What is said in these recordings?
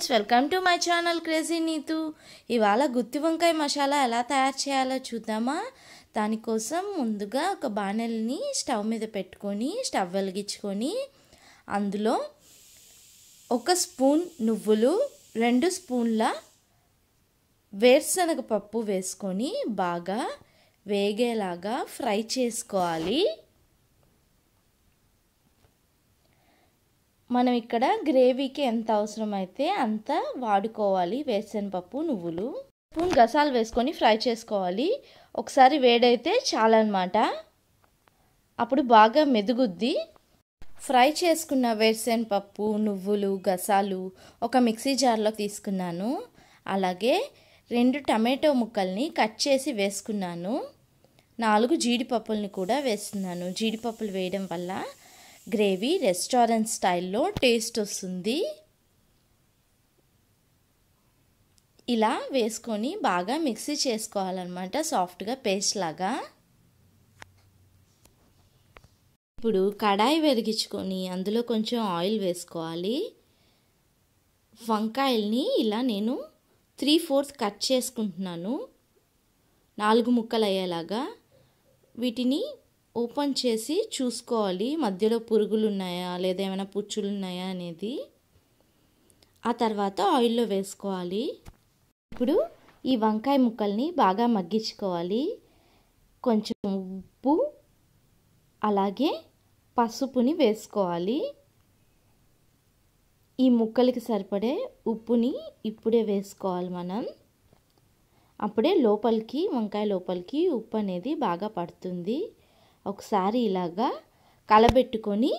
Friends welcome to my channel crazy Neetu ఇవాళ గుత్తి వంకాయ మసాలా ఎలా తయారు చేయాలో చూద్దామా దానికోసం ముందుగా ఒక బాణల్ని స్టవ్ మీద పెట్టుకొని స్టవ్ వెలిగించుకొని అందులో ఒక స్పూన్ నువ్వులు రెండు స్పూన్ల వేరుశనగ పప్పు వేసుకొని బాగా వేగేలాగా ఫ్రై చేసుకోవాలి మనం ఇక్కడ గ్రేవీకి ఎంత అవసరమైతే అంత వాడుకోవాలి వేసనపప్పు నువ్వులు స్పూన్ గసాలు వేసుకొని ఫ్రై చేసుకోవాలి ఒకసారి వేడైతే చాలన్నమాట అప్పుడు బాగా మెదుగుద్ది ఫ్రై చేసుకున్న వేరుశనపప్పు నువ్వులు గసాలు ఒక మిక్సీ జార్లో తీసుకున్నాను అలాగే రెండు టమాటో ముక్కల్ని కట్ చేసి వేసుకున్నాను నాలుగు జీడిపప్పుల్ని కూడా వేస్తున్నాను జీడిపప్పులు వేయడం వల్ల గ్రేవీ రెస్టారెంట్ స్టైల్లో టేస్ట్ వస్తుంది ఇలా వేసుకొని బాగా మిక్సీ చేసుకోవాలన్నమాట సాఫ్ట్గా పేస్ట్ లాగా ఇప్పుడు కడాయి వెలిగించుకొని అందులో కొంచెం ఆయిల్ వేసుకోవాలి వంకాయల్ని ఇలా నేను త్రీ ఫోర్త్ కట్ చేసుకుంటున్నాను నాలుగు ముక్కలు అయ్యేలాగా వీటిని ఓపెన్ చేసి చూసుకోవాలి మధ్యలో పురుగులు ఉన్నాయా లేదా ఏమైనా పుచ్చులు ఉన్నాయా అనేది ఆ తర్వాత ఆయిల్లో వేసుకోవాలి ఇప్పుడు ఈ వంకాయ ముక్కల్ని బాగా మగ్గించుకోవాలి కొంచెం ఉప్పు అలాగే పసుపుని వేసుకోవాలి ఈ ముక్కలకి సరిపడే ఉప్పుని ఇప్పుడే వేసుకోవాలి మనం అప్పుడే లోపలికి వంకాయ లోపలికి ఉప్పు అనేది బాగా పడుతుంది ఒకసారి ఇలాగా కలబెట్టుకొని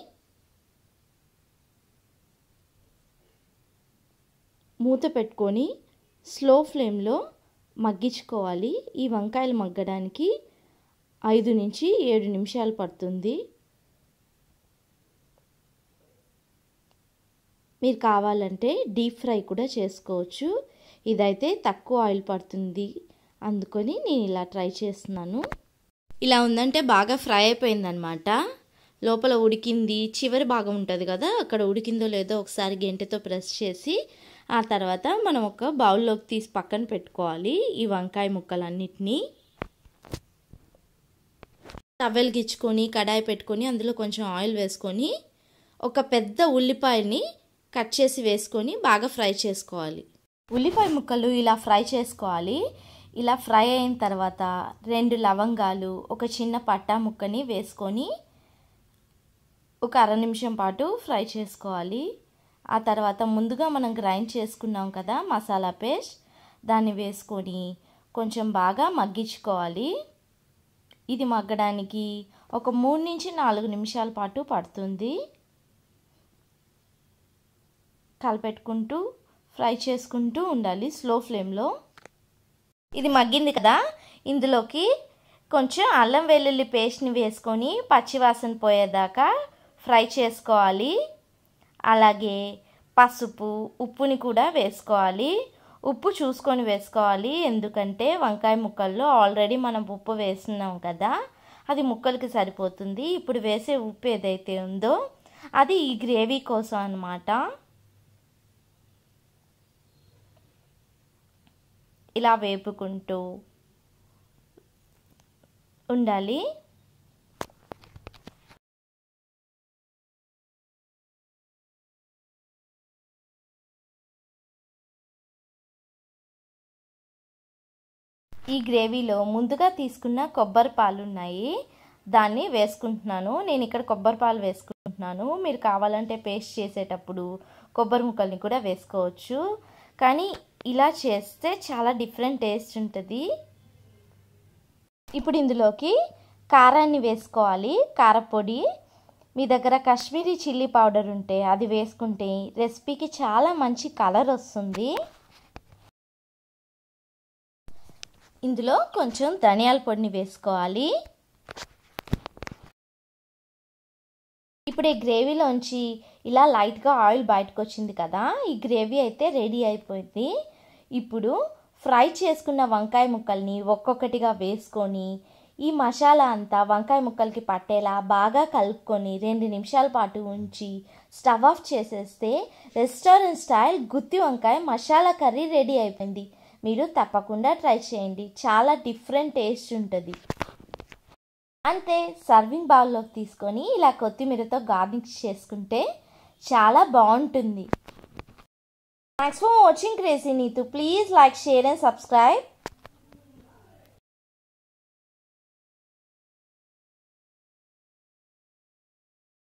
మూత పెట్టుకొని స్లో ఫ్లేమ్లో మగ్గించుకోవాలి ఈ వంకాయలు మగ్గడానికి ఐదు నుంచి ఏడు నిమిషాలు పడుతుంది మీరు కావాలంటే డీప్ ఫ్రై కూడా చేసుకోవచ్చు ఇదైతే తక్కువ ఆయిల్ పడుతుంది అందుకొని నేను ఇలా ట్రై చేస్తున్నాను ఇలా ఉందంటే బాగా ఫ్రై అయిపోయిందనమాట లోపల ఉడికింది చివరి భాగం ఉంటుంది కదా అక్కడ ఉడికిందో లేదో ఒకసారి గెంటతో ప్రెస్ చేసి ఆ తర్వాత మనం ఒక బౌల్లోకి తీసి పక్కన పెట్టుకోవాలి ఈ వంకాయ ముక్కలన్నిటినీ టవెల్ గిచ్చుకొని కడాయి పెట్టుకొని అందులో కొంచెం ఆయిల్ వేసుకొని ఒక పెద్ద ఉల్లిపాయని కట్ చేసి వేసుకొని బాగా ఫ్రై చేసుకోవాలి ఉల్లిపాయ ముక్కలు ఇలా ఫ్రై చేసుకోవాలి ఇలా ఫ్రై అయిన తర్వాత రెండు లవంగాలు ఒక చిన్న పట్టా ముక్కని వేసుకొని ఒక అర నిమిషం పాటు ఫ్రై చేసుకోవాలి ఆ తర్వాత ముందుగా మనం గ్రైండ్ చేసుకున్నాం కదా మసాలా పేస్ట్ దాన్ని వేసుకొని కొంచెం బాగా మగ్గించుకోవాలి ఇది మగ్గడానికి ఒక మూడు నుంచి నాలుగు నిమిషాల పాటు పడుతుంది కలిపెట్టుకుంటూ ఫ్రై చేసుకుంటూ ఉండాలి స్లో ఫ్లేమ్లో ఇది మగ్గింది కదా ఇందులోకి కొంచెం అల్లం వెల్లుల్లి పేస్ట్ని వేసుకొని పచ్చివాసన పోయేదాకా ఫ్రై చేసుకోవాలి అలాగే పసుపు ఉప్పుని కూడా వేసుకోవాలి ఉప్పు చూసుకొని వేసుకోవాలి ఎందుకంటే వంకాయ ముక్కల్లో ఆల్రెడీ మనం ఉప్పు వేస్తున్నాం కదా అది ముక్కలకి సరిపోతుంది ఇప్పుడు వేసే ఉప్పు ఏదైతే ఉందో అది ఈ గ్రేవీ కోసం అనమాట ఇలా వేపుకుంటూ ఉండాలి ఈ గ్రేవీలో ముందుగా తీసుకున్న కొబ్బరి పాలు ఉన్నాయి దాన్ని వేసుకుంటున్నాను నేను ఇక్కడ కొబ్బరి పాలు వేసుకుంటున్నాను మీరు కావాలంటే పేస్ట్ చేసేటప్పుడు కొబ్బరి ముక్కల్ని కూడా వేసుకోవచ్చు కానీ ఇలా చేస్తే చాలా డిఫరెంట్ టేస్ట్ ఉంటుంది ఇప్పుడు ఇందులోకి కారాన్ని వేసుకోవాలి కారపొడి మీ దగ్గర కాశ్మీరీ చిల్లీ పౌడర్ ఉంటే అది వేసుకుంటే రెసిపీకి చాలా మంచి కలర్ వస్తుంది ఇందులో కొంచెం ధనియాల పొడిని వేసుకోవాలి ఇప్పుడు ఈ గ్రేవీలోంచి ఇలా లైట్గా ఆయిల్ బయటకు వచ్చింది కదా ఈ గ్రేవీ అయితే రెడీ అయిపోయింది ఇప్పుడు ఫ్రై చేసుకున్న వంకాయ ముక్కల్ని ఒక్కొక్కటిగా వేసుకొని ఈ మసాలా అంతా వంకాయ ముక్కలకి పట్టేలా బాగా కలుపుకొని రెండు నిమిషాల పాటు ఉంచి స్టవ్ ఆఫ్ చేసేస్తే రెస్టారెంట్ స్టైల్ గుత్తి వంకాయ మసాలా కర్రీ రెడీ అయిపోయింది మీరు తప్పకుండా ట్రై చేయండి చాలా డిఫరెంట్ టేస్ట్ ఉంటుంది అంతే సర్వింగ్ బౌల్లోకి తీసుకొని ఇలా కొత్తిమీరతో గార్నిష్ చేసుకుంటే చాలా బాగుంటుంది Thanks for watching Crazy Neetu. Please like, share and subscribe.